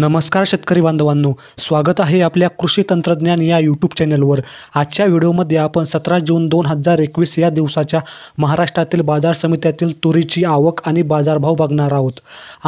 नमस्कार शेतकरी बांधवांनो स्वागत आहे आपल्या कृषी तंत्रज्ञान या यूट्यूब चॅनलवर आजच्या व्हिडिओमध्ये आपण सतरा जून दोन हजार एकवीस या दिवसाच्या महाराष्ट्रातील बाजार समित्यातील तुरीची आवक आणि बाजारभाव बघणार आहोत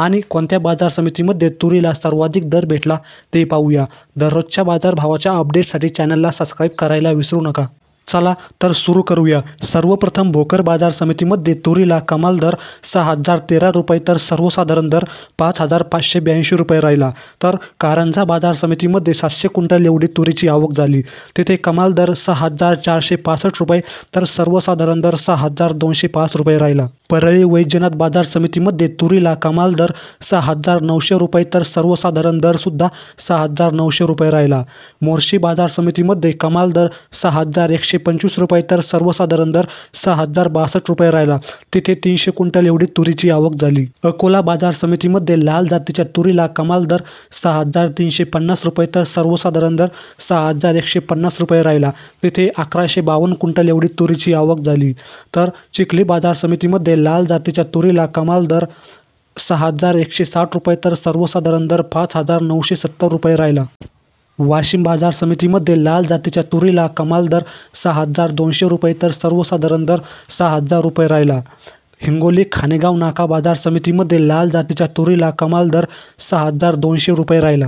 आणि कोणत्या बाजार समितीमध्ये तुरीला सर्वाधिक दर भेटला ते पाहूया दररोजच्या बाजारभावाच्या अपडेटसाठी चॅनलला सबस्क्राईब करायला विसरू नका चला तर सुरू करूया सर्वप्रथम भोकर बाजार समितीमध्ये तुरीला कमाल दर सहा हजार तेरा रुपये तर सर्वसाधारण दर पाच हजार पाचशे ब्याऐंशी रुपये राहिला तर कारंजा बाजार समितीमध्ये सातशे क्विंटल एवढी तुरीची आवक झाली तेथे कमाल दर सहा हजार चारशे पासष्ट रुपये तर सर्वसाधारण दर सहा हजार दोनशे पाच रुपये राहिला परळी वैजनाथ बाजार समितीमध्ये तुरीला कमाल दर सहा हजार नऊशे रुपये तर सर्वसाधारण दरसुद्धा सहा हजार नऊशे रुपये राहिला मोर्शी बाजार समितीमध्ये कमाल दर सहा हजार एकशे पंचवीस रुपये तर सर्वसाधारण दर सहा हजार बासष्ट रुपये राहिला तिथे तीनशे क्विंटल एवढी तुरीची आवक झाली अकोला बाजार समितीमध्ये लाल जातीच्या तुरीला कमाल दर सहा हजार तीनशे पन्नास रुपये तर सर्वसाधारण दर सहा हजार एकशे पन्नास रुपये राहिला तिथे अकराशे बावन्न क्विंटल एवढी तुरीची आवक झाली तर चिखली बाजार समितीमध्ये लाल जातीच्या तुरीला कमाल दर सहा हजार एकशे साठ रुपये तर सर्वसाधारण दर पाच हजार नऊशे सत्तर रुपये राहिला वाशिम बाजार समितीमध्ये लाल जातीच्या तुरीला कमाल दर सहा हजार दोनशे रुपये तर सर्वसाधारण दर सहा हजार रुपये राहिला हिंगोली खानेगाव नाका बाजार समितीमध्ये लाल जातीच्या तुरीला कमाल दर सहा हजार दोनशे रुपये राहिला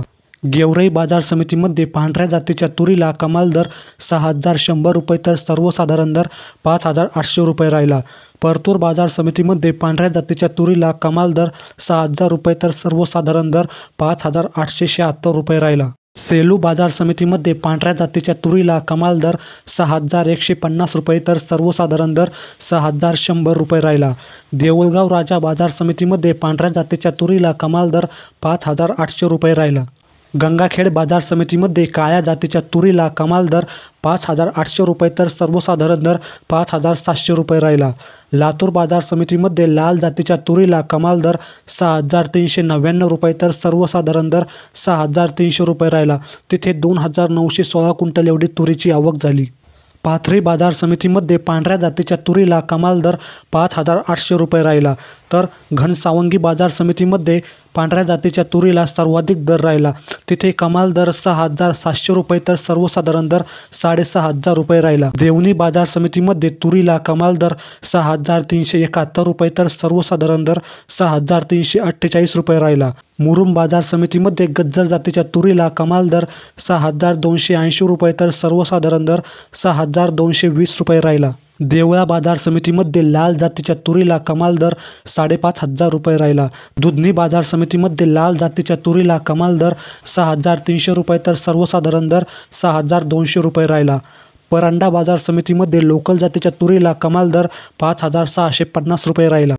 गेवराई बाजार समितीमध्ये पांढऱ्या जातीच्या तुरीला कमाल दर सहा हजार शंभर रुपये तर सर्वसाधारण दर पाच हजार आठशे रुपये राहिला परतूर बाजार समितीमध्ये पांढऱ्या जातीच्या तुरीला कमाल दर सहा हजार रुपये तर सर्वसाधारण दर पाच हजार आठशे शहात्तर रुपये राहिला सेलू बाजार समितीमध्ये पांढऱ्या जातीच्या तुरीला कमाल दर सहा हजार एकशे पन्नास रुपये तर सर्वसाधारण दर सहा हजार शंभर रुपये राहिला देऊळगाव राजा बाजार समितीमध्ये पांढऱ्या जातीच्या तुरीला कमाल दर पाच हजार आठशे रुपये राहिला गंगाखेड बाजार समितीमध्ये काळ्या जातीच्या तुरीला कमाल दर पाच हजार आठशे रुपये तर सर्वसाधारण दर पाच हजार सातशे रुपये राहिला लातूर बाजार समितीमध्ये लाल जातीच्या तुरीला कमाल दर सहा हजार तीनशे नव्याण्णव रुपये तर सर्वसाधारण दर सहा हजार तीनशे रुपये राहिला तिथे दोन हजार नऊशे सोळा क्विंटल एवढी तुरीची आवक झाली पाथरी बाजार समितीमध्ये पांढऱ्या जातीच्या तुरीला कमाल दर पाच हजार आठशे रुपये राहिला तर घनसावंगी बाजार समितीमध्ये पांढऱ्या जातीच्या तुरीला सर्वाधिक दर राहिला तिथे कमाल दर सहा हजार सातशे रुपये तर सर्वसाधारण दर साडेसहा हजार रुपये राहिला देवणी बाजार समितीमध्ये तुरीला कमाल दर सहा हजार तीनशे एकाहत्तर रुपये तर सर्वसाधारण दर सहा हजार तीनशे अठ्ठेचाळीस रुपये राहिला मुरुम बाजार समितीमध्ये गज्जर जातीच्या तुरीला कमाल दर सहा हजार दोनशे ऐंशी रुपये तर सर्वसाधारण दर सहा हजार दोनशे वीस रुपये राहिला देवळा बाजार समितीमध्ये लाल जातीच्या तुरीला कमाल दर साडेपाच हजार रुपये राहिला दुधनी बाजार समितीमध्ये लाल जातीच्या तुरीला कमाल दर सहा हजार तीनशे रुपये तर सर्वसाधारण दर सहा हजार दोनशे रुपये राहिला परांडा बाजार समितीमध्ये लोकल जातीच्या तुरीला कमाल दर पाच हजार सहाशे पन्नास रुपये राहिला